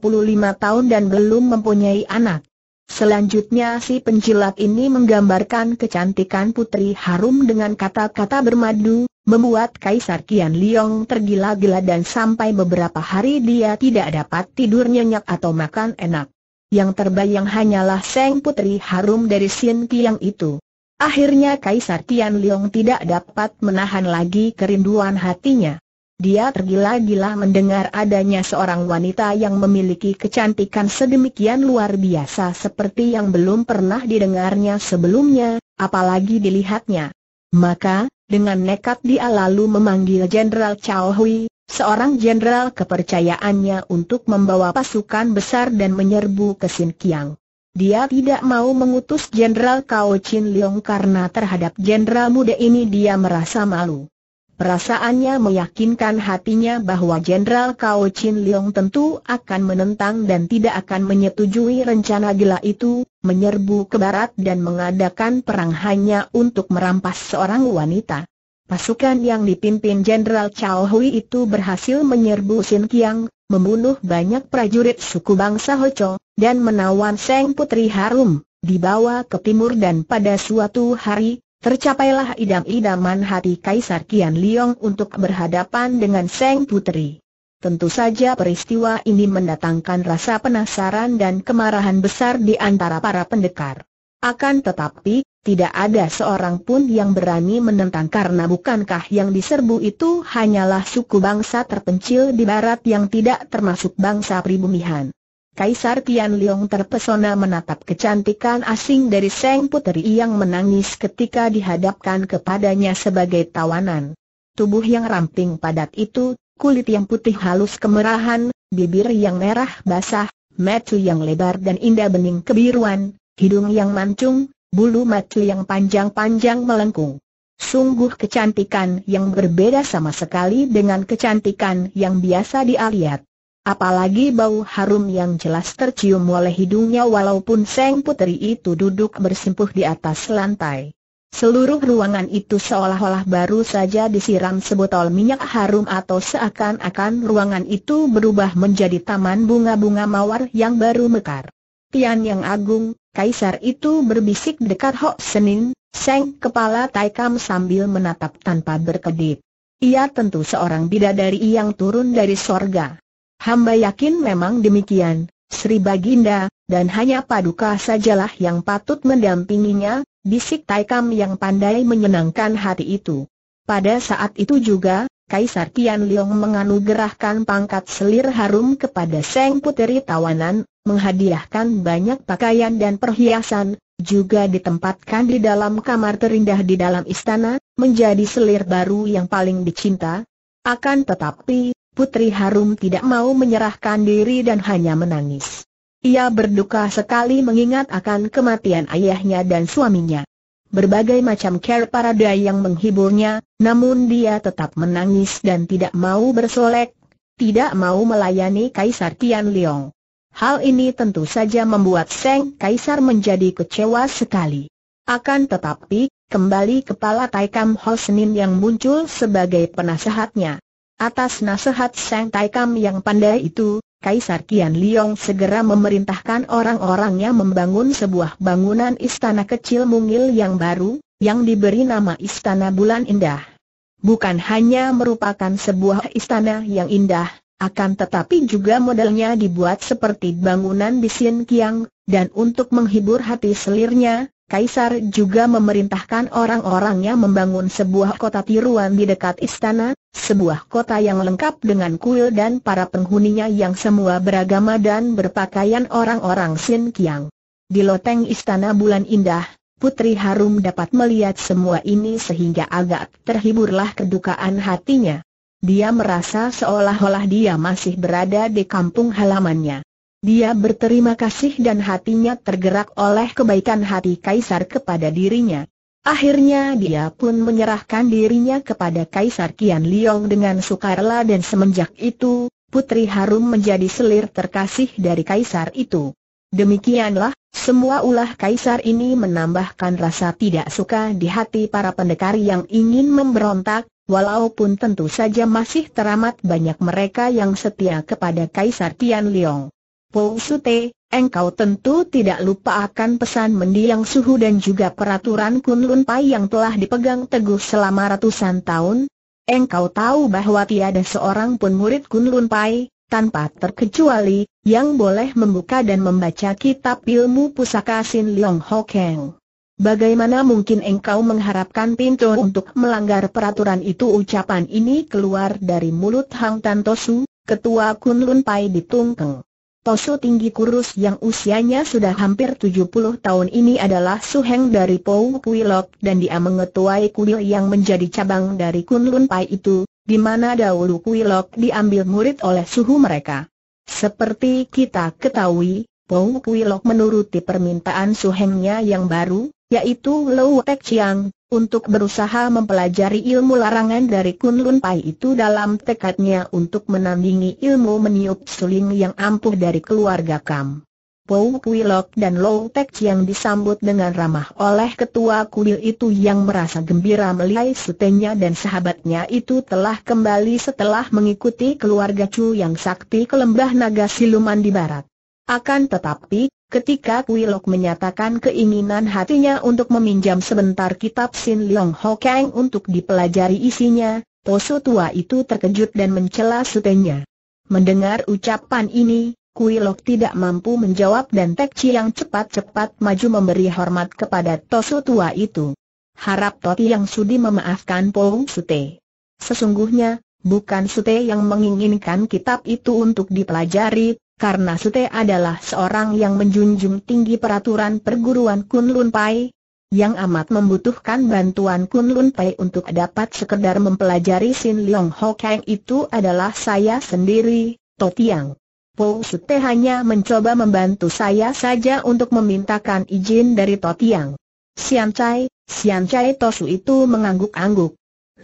tahun dan belum mempunyai anak. Selanjutnya si penjilat ini menggambarkan kecantikan putri harum dengan kata-kata bermadu, membuat Kaisar Kian Liong tergila-gila dan sampai beberapa hari dia tidak dapat tidur nyenyak atau makan enak. Yang terbayang hanyalah Seng Putri harum dari Sin Kiang itu. Akhirnya Kaisar Tian Liong tidak dapat menahan lagi kerinduan hatinya. Dia tergila-gila mendengar adanya seorang wanita yang memiliki kecantikan sedemikian luar biasa seperti yang belum pernah didengarnya sebelumnya, apalagi dilihatnya. Maka, dengan nekat dia lalu memanggil Jenderal Chao Hui, seorang jenderal kepercayaannya untuk membawa pasukan besar dan menyerbu ke Kiang. Dia tidak mau mengutus Jenderal Cao Chin Leong karena terhadap jenderal muda ini dia merasa malu. Perasaannya meyakinkan hatinya bahwa Jenderal Kao Chin Leong tentu akan menentang dan tidak akan menyetujui rencana gila itu, menyerbu ke barat dan mengadakan perang hanya untuk merampas seorang wanita. Pasukan yang dipimpin Jenderal Chao Hui itu berhasil menyerbu Sin Kiang, membunuh banyak prajurit suku bangsa Ho Cho, dan menawan Seng Putri Harum, dibawa ke timur dan pada suatu hari, Tercapailah idam-idaman hati Kaisar Kian Liong untuk berhadapan dengan Seng Putri. Tentu saja peristiwa ini mendatangkan rasa penasaran dan kemarahan besar di antara para pendekar. Akan tetapi, tidak ada seorang pun yang berani menentang karena bukankah yang diserbu itu hanyalah suku bangsa terpencil di barat yang tidak termasuk bangsa pribumihan. Kaisar Tian terpesona menatap kecantikan asing dari Seng Puteri yang menangis ketika dihadapkan kepadanya sebagai tawanan. Tubuh yang ramping padat itu, kulit yang putih halus kemerahan, bibir yang merah basah, mata yang lebar dan indah bening kebiruan, hidung yang mancung, bulu mata yang panjang-panjang melengkung. Sungguh kecantikan yang berbeda sama sekali dengan kecantikan yang biasa dia Apalagi bau harum yang jelas tercium oleh hidungnya walaupun Seng Putri itu duduk bersimpuh di atas lantai. Seluruh ruangan itu seolah-olah baru saja disiram sebotol minyak harum atau seakan-akan ruangan itu berubah menjadi taman bunga-bunga mawar yang baru mekar. Tian yang agung, kaisar itu berbisik dekat Hok Senin, Seng kepala Taikam sambil menatap tanpa berkedip. Ia tentu seorang bidadari yang turun dari sorga. Hamba yakin memang demikian, Sri Baginda, dan hanya paduka sajalah yang patut mendampinginya, bisik Taikam yang pandai menyenangkan hati itu. Pada saat itu juga, Kaisar Tian Liong menganugerahkan pangkat selir harum kepada Seng Puteri Tawanan, menghadiahkan banyak pakaian dan perhiasan, juga ditempatkan di dalam kamar terindah di dalam istana, menjadi selir baru yang paling dicinta. Akan tetapi, Putri Harum tidak mau menyerahkan diri dan hanya menangis. Ia berduka sekali mengingat akan kematian ayahnya dan suaminya. Berbagai macam care parade yang menghiburnya, namun dia tetap menangis dan tidak mau bersolek, tidak mau melayani Kaisar Tian Leong. Hal ini tentu saja membuat Seng Kaisar menjadi kecewa sekali. Akan tetapi, kembali kepala Taikam Hosnin yang muncul sebagai penasehatnya. Atas nasihat Sang Taikam yang pandai itu, Kaisar Qian Liong segera memerintahkan orang-orangnya membangun sebuah bangunan istana kecil mungil yang baru, yang diberi nama Istana Bulan Indah. Bukan hanya merupakan sebuah istana yang indah, akan tetapi juga modelnya dibuat seperti bangunan di Sien Kiang, dan untuk menghibur hati selirnya, Kaisar juga memerintahkan orang-orangnya membangun sebuah kota tiruan di dekat istana, sebuah kota yang lengkap dengan kuil dan para penghuninya yang semua beragama dan berpakaian orang-orang Sin Kiang. Di loteng istana bulan indah, Putri Harum dapat melihat semua ini sehingga agak terhiburlah kedukaan hatinya. Dia merasa seolah-olah dia masih berada di kampung halamannya. Dia berterima kasih dan hatinya tergerak oleh kebaikan hati Kaisar kepada dirinya. Akhirnya dia pun menyerahkan dirinya kepada Kaisar Qian Liong dengan sukarela dan semenjak itu, Putri Harum menjadi selir terkasih dari Kaisar itu. Demikianlah, semua ulah Kaisar ini menambahkan rasa tidak suka di hati para pendekar yang ingin memberontak, walaupun tentu saja masih teramat banyak mereka yang setia kepada Kaisar Qian Liong. Po Sute, engkau tentu tidak lupa akan pesan mendiang suhu dan juga peraturan Kunlun Pai yang telah dipegang teguh selama ratusan tahun. Engkau tahu bahwa tiada seorang pun murid Kunlun Pai, tanpa terkecuali, yang boleh membuka dan membaca kitab ilmu pusaka Sin Leong Hokeng. Bagaimana mungkin engkau mengharapkan pintu untuk melanggar peraturan itu ucapan ini keluar dari mulut Hang Tantosu, ketua ketua Kunlun Pai di Tungkeng. Tosu tinggi kurus yang usianya sudah hampir 70 tahun ini adalah suheng dari Pou Kuilok dan dia mengetuai kuil yang menjadi cabang dari Kunlun Pai itu, di mana dahulu Kuilok diambil murid oleh suhu mereka. Seperti kita ketahui, Pou Kuilok menuruti permintaan suhengnya yang baru, yaitu Lou Tek Chiang, untuk berusaha mempelajari ilmu larangan dari Kunlun Pai itu dalam tekadnya untuk menandingi ilmu meniup suling yang ampuh dari keluarga Kam. Pou Kuilok dan Lo Tek yang disambut dengan ramah oleh ketua kuil itu yang merasa gembira melihat sutenya dan sahabatnya itu telah kembali setelah mengikuti keluarga Chu yang sakti ke lembah naga siluman di barat. Akan tetapi, Ketika Kuilok menyatakan keinginan hatinya untuk meminjam sebentar kitab Sin Leong Ho Kang untuk dipelajari isinya, Toso tua itu terkejut dan mencela sutenya. Mendengar ucapan ini, Kuilok tidak mampu menjawab dan Tek yang cepat-cepat maju memberi hormat kepada Toso tua itu. Harap Toti yang sudi memaafkan Pou Sute. Sesungguhnya, bukan Sute yang menginginkan kitab itu untuk dipelajari, karena Sute adalah seorang yang menjunjung tinggi peraturan perguruan Kunlun Pai, yang amat membutuhkan bantuan Kunlun Pai untuk dapat sekedar mempelajari Sin Leong Ho Kang itu adalah saya sendiri, Tiang. Po Sute hanya mencoba membantu saya saja untuk memintakan izin dari Totiang. Sian Chai, Sian Chai Tosu itu mengangguk-angguk.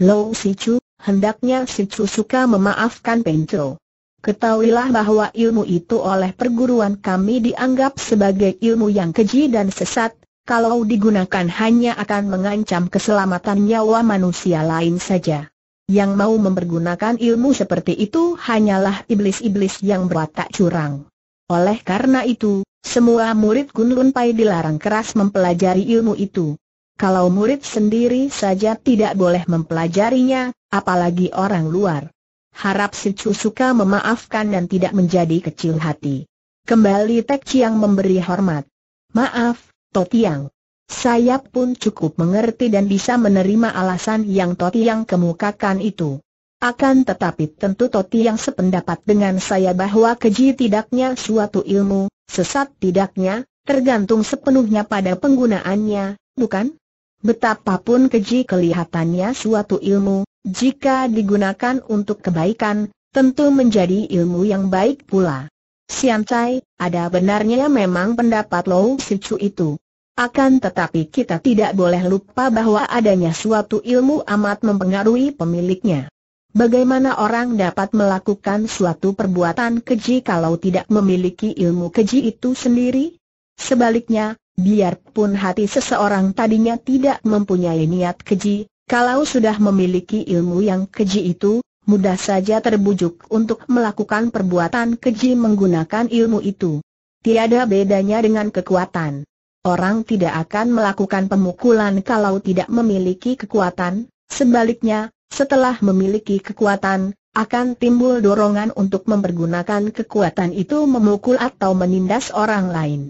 Lo Si Chu, hendaknya Si Chu suka memaafkan Pencho. Ketahuilah bahwa ilmu itu oleh perguruan kami dianggap sebagai ilmu yang keji dan sesat, kalau digunakan hanya akan mengancam keselamatan nyawa manusia lain saja. Yang mau mempergunakan ilmu seperti itu hanyalah iblis-iblis yang berwatak curang. Oleh karena itu, semua murid Kunlun Pai dilarang keras mempelajari ilmu itu. Kalau murid sendiri saja tidak boleh mempelajarinya, apalagi orang luar. Harap si suka memaafkan dan tidak menjadi kecil hati. Kembali Tek Chiang memberi hormat. Maaf, Totiang. Saya pun cukup mengerti dan bisa menerima alasan yang Totiang kemukakan itu. Akan tetapi tentu Totiang sependapat dengan saya bahwa keji tidaknya suatu ilmu, sesat tidaknya, tergantung sepenuhnya pada penggunaannya, bukan? Betapapun keji kelihatannya suatu ilmu, jika digunakan untuk kebaikan, tentu menjadi ilmu yang baik pula. Sian Chai, ada benarnya memang pendapat Lou Sichu itu. Akan tetapi kita tidak boleh lupa bahwa adanya suatu ilmu amat mempengaruhi pemiliknya. Bagaimana orang dapat melakukan suatu perbuatan keji kalau tidak memiliki ilmu keji itu sendiri? Sebaliknya, biarpun hati seseorang tadinya tidak mempunyai niat keji, kalau sudah memiliki ilmu yang keji itu, mudah saja terbujuk untuk melakukan perbuatan keji menggunakan ilmu itu. Tiada bedanya dengan kekuatan. Orang tidak akan melakukan pemukulan kalau tidak memiliki kekuatan, sebaliknya, setelah memiliki kekuatan, akan timbul dorongan untuk mempergunakan kekuatan itu memukul atau menindas orang lain.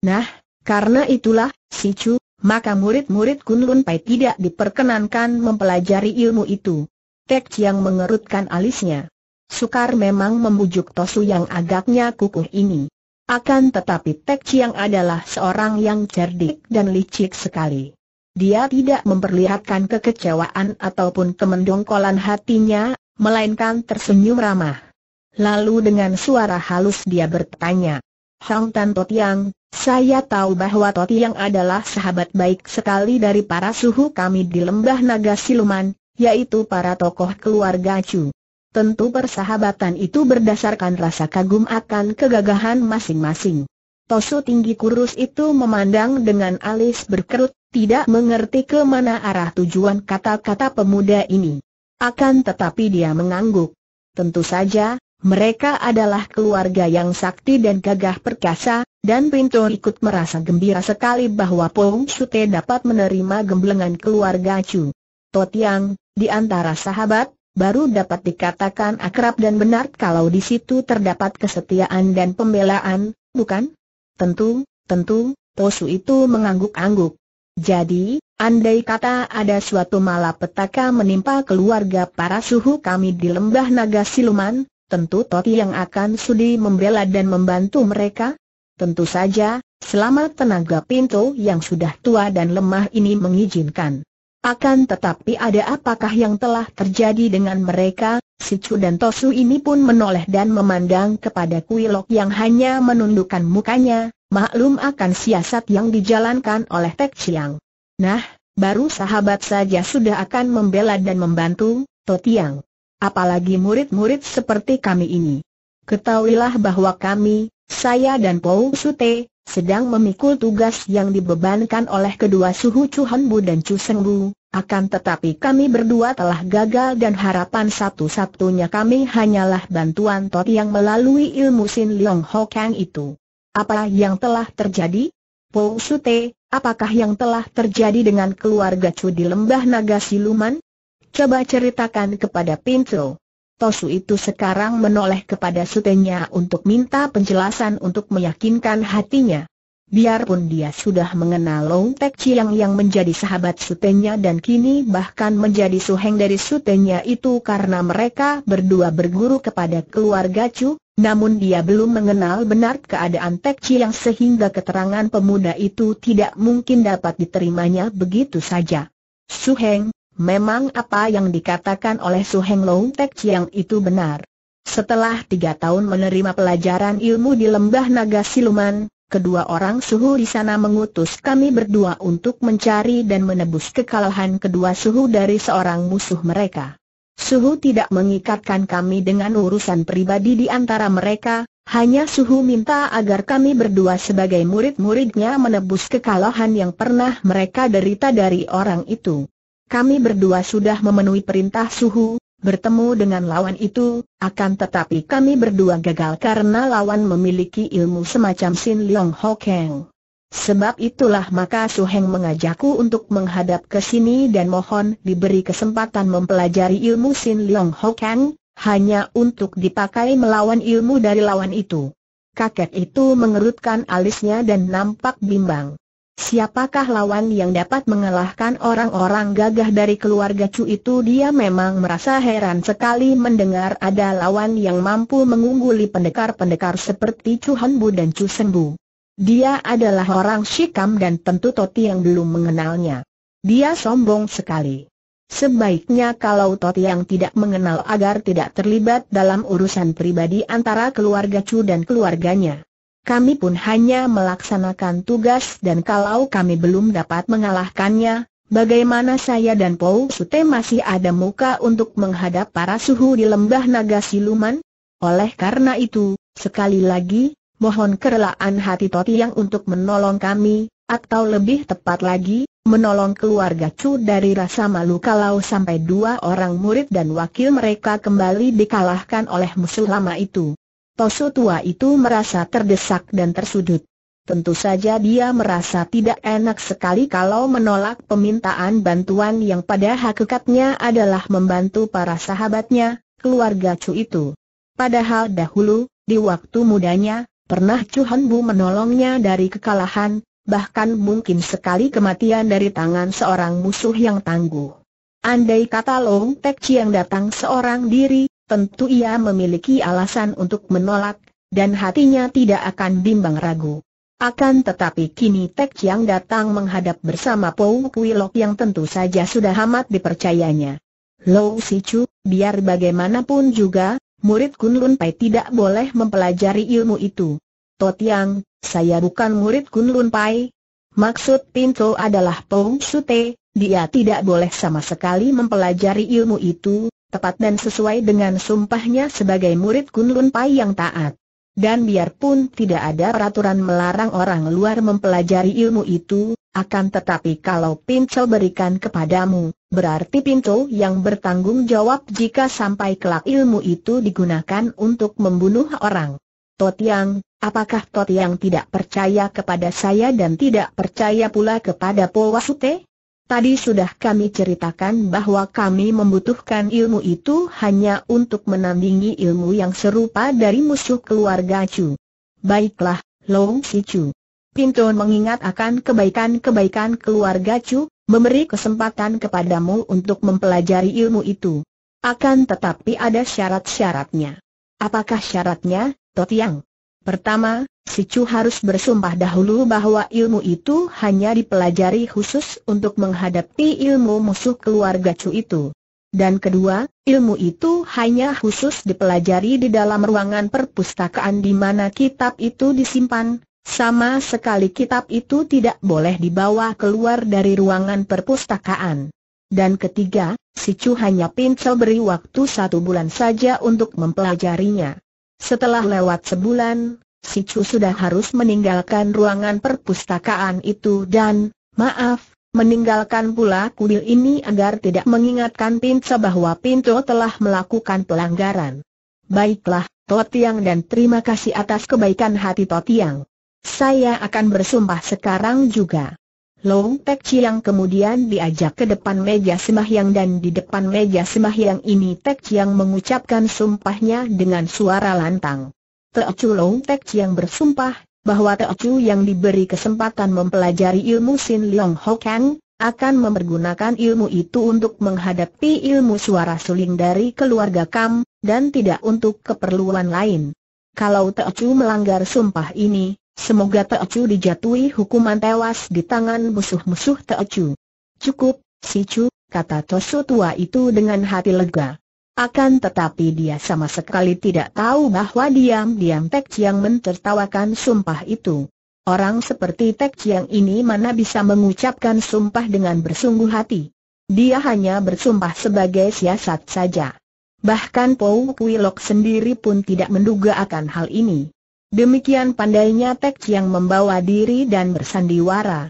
Nah, karena itulah, si Chu, maka murid-murid Kunlun Pai tidak diperkenankan mempelajari ilmu itu. Tek Chiang mengerutkan alisnya. Sukar memang membujuk Tosu yang agaknya kukuh ini. Akan tetapi Tek Chiang adalah seorang yang cerdik dan licik sekali. Dia tidak memperlihatkan kekecewaan ataupun kemendongkolan hatinya, melainkan tersenyum ramah. Lalu dengan suara halus dia bertanya, Hang Tan Totiang, saya tahu bahwa Totiang adalah sahabat baik sekali dari para suhu kami di lembah naga siluman, yaitu para tokoh keluarga Chu. Tentu persahabatan itu berdasarkan rasa kagum akan kegagahan masing-masing. Tosu tinggi kurus itu memandang dengan alis berkerut, tidak mengerti ke mana arah tujuan kata-kata pemuda ini. Akan tetapi dia mengangguk. Tentu saja, mereka adalah keluarga yang sakti dan gagah perkasa, dan Pinto ikut merasa gembira sekali bahwa Pong Sute dapat menerima gemblengan keluarga Chu. Totiang, di antara sahabat, baru dapat dikatakan akrab dan benar kalau di situ terdapat kesetiaan dan pembelaan, bukan? Tentu, tentu, Tosu itu mengangguk-angguk. Jadi, andai kata ada suatu malapetaka menimpa keluarga para suhu kami di lembah naga siluman, tentu Toti yang akan sudi membela dan membantu mereka? Tentu saja, selama tenaga pintu yang sudah tua dan lemah ini mengizinkan. Akan tetapi ada apakah yang telah terjadi dengan mereka, si dan Tosu ini pun menoleh dan memandang kepada Kuilok yang hanya menundukkan mukanya, maklum akan siasat yang dijalankan oleh Tek Chiang. Nah, baru sahabat saja sudah akan membela dan membantu, Totiang apalagi murid-murid seperti kami ini. Ketahuilah bahwa kami, saya dan Pou Sute, sedang memikul tugas yang dibebankan oleh kedua suhu Chuhan Bu dan Chu Seng akan tetapi kami berdua telah gagal dan harapan satu-satunya kami hanyalah bantuan Tot yang melalui ilmu Sin Leong Ho Kang itu. Apa yang telah terjadi? Pou Sute, apakah yang telah terjadi dengan keluarga Chu di Lembah Naga Siluman? Coba ceritakan kepada Pinto. Tosu itu sekarang menoleh kepada sutenya untuk minta penjelasan untuk meyakinkan hatinya. Biarpun dia sudah mengenal Long Tek Chiang yang menjadi sahabat sutenya dan kini bahkan menjadi suheng dari sutenya itu karena mereka berdua berguru kepada keluarga Chu, namun dia belum mengenal benar keadaan Tek Chiang sehingga keterangan pemuda itu tidak mungkin dapat diterimanya begitu saja. Suheng, Memang apa yang dikatakan oleh Su Heng Long Tek Chiang itu benar. Setelah tiga tahun menerima pelajaran ilmu di lembah naga siluman, kedua orang suhu di sana mengutus kami berdua untuk mencari dan menebus kekalahan kedua suhu dari seorang musuh mereka. Suhu tidak mengikatkan kami dengan urusan pribadi di antara mereka, hanya Suhu minta agar kami berdua sebagai murid-muridnya menebus kekalahan yang pernah mereka derita dari orang itu. Kami berdua sudah memenuhi perintah suhu, bertemu dengan lawan itu, akan tetapi kami berdua gagal karena lawan memiliki ilmu semacam Sin Leong Ho Kang. Sebab itulah maka Su Heng mengajakku untuk menghadap ke sini dan mohon diberi kesempatan mempelajari ilmu Sin Leong Ho Kang, hanya untuk dipakai melawan ilmu dari lawan itu. Kakek itu mengerutkan alisnya dan nampak bimbang. Siapakah lawan yang dapat mengalahkan orang-orang gagah dari keluarga Chu itu dia memang merasa heran sekali mendengar ada lawan yang mampu mengungguli pendekar-pendekar seperti Chu Hanbu dan Chu Senbu. Dia adalah orang Shikam dan tentu Toti yang belum mengenalnya. Dia sombong sekali. Sebaiknya kalau Toti yang tidak mengenal agar tidak terlibat dalam urusan pribadi antara keluarga Chu dan keluarganya. Kami pun hanya melaksanakan tugas dan kalau kami belum dapat mengalahkannya, bagaimana saya dan Pou Sute masih ada muka untuk menghadap para suhu di lembah naga siluman? Oleh karena itu, sekali lagi, mohon kerelaan hati Toti yang untuk menolong kami, atau lebih tepat lagi, menolong keluarga Chu dari rasa malu kalau sampai dua orang murid dan wakil mereka kembali dikalahkan oleh musuh lama itu. Tosu tua itu merasa terdesak dan tersudut. Tentu saja dia merasa tidak enak sekali kalau menolak permintaan bantuan yang pada hakikatnya adalah membantu para sahabatnya, keluarga Chu itu. Padahal dahulu, di waktu mudanya, pernah Chu Han Bu menolongnya dari kekalahan, bahkan mungkin sekali kematian dari tangan seorang musuh yang tangguh. Andai kata Long Tek Chiang datang seorang diri, tentu ia memiliki alasan untuk menolak, dan hatinya tidak akan bimbang ragu. Akan tetapi kini Tek Chiang datang menghadap bersama Pou Kui Lok yang tentu saja sudah amat dipercayanya. Lo Si Chu, biar bagaimanapun juga, murid Kun Lun Pai tidak boleh mempelajari ilmu itu. Totiang, saya bukan murid Kun Lun Pai. Maksud Pinto adalah Pou Sute, dia tidak boleh sama sekali mempelajari ilmu itu, tepat dan sesuai dengan sumpahnya sebagai murid Kunlun Pai yang taat. Dan biarpun tidak ada peraturan melarang orang luar mempelajari ilmu itu, akan tetapi kalau pincel berikan kepadamu, berarti Pinto yang bertanggung jawab jika sampai kelak ilmu itu digunakan untuk membunuh orang. Totiang, apakah Totiang tidak percaya kepada saya dan tidak percaya pula kepada Po Wasute? Tadi sudah kami ceritakan bahwa kami membutuhkan ilmu itu hanya untuk menandingi ilmu yang serupa dari musuh keluarga Chu. Baiklah, Long Si Chu. Pinto mengingat akan kebaikan-kebaikan keluarga Chu, memberi kesempatan kepadamu untuk mempelajari ilmu itu. Akan tetapi ada syarat-syaratnya. Apakah syaratnya, Totiang? Pertama, si Chu harus bersumpah dahulu bahwa ilmu itu hanya dipelajari khusus untuk menghadapi ilmu musuh keluarga Chu itu. Dan kedua, ilmu itu hanya khusus dipelajari di dalam ruangan perpustakaan di mana kitab itu disimpan, sama sekali kitab itu tidak boleh dibawa keluar dari ruangan perpustakaan. Dan ketiga, si Chu hanya pincel beri waktu satu bulan saja untuk mempelajarinya. Setelah lewat sebulan, si Chu sudah harus meninggalkan ruangan perpustakaan itu dan, maaf, meninggalkan pula kuil ini agar tidak mengingatkan Pinto bahwa Pinto telah melakukan pelanggaran. Baiklah, Totiang dan terima kasih atas kebaikan hati Totiang. Saya akan bersumpah sekarang juga. Long Pek Chiang kemudian diajak ke depan meja sembahyang dan di depan meja sembahyang ini Pek Chiang mengucapkan sumpahnya dengan suara lantang. Teo Chu Long Pek Chiang bersumpah bahwa Teo Chu yang diberi kesempatan mempelajari ilmu Sin Leong Kang akan mempergunakan ilmu itu untuk menghadapi ilmu suara suling dari keluarga Kam dan tidak untuk keperluan lain. Kalau Teo Chu melanggar sumpah ini, Semoga Teocu dijatuhi hukuman tewas di tangan musuh-musuh Teocu. Cukup, si Cu, kata Tosu tua itu dengan hati lega. Akan tetapi dia sama sekali tidak tahu bahwa diam-diam Tek Chiang mentertawakan sumpah itu. Orang seperti Tek Chiang ini mana bisa mengucapkan sumpah dengan bersungguh hati. Dia hanya bersumpah sebagai siasat saja. Bahkan Pou Lok sendiri pun tidak menduga akan hal ini. Demikian pandainya Tek yang membawa diri dan bersandiwara.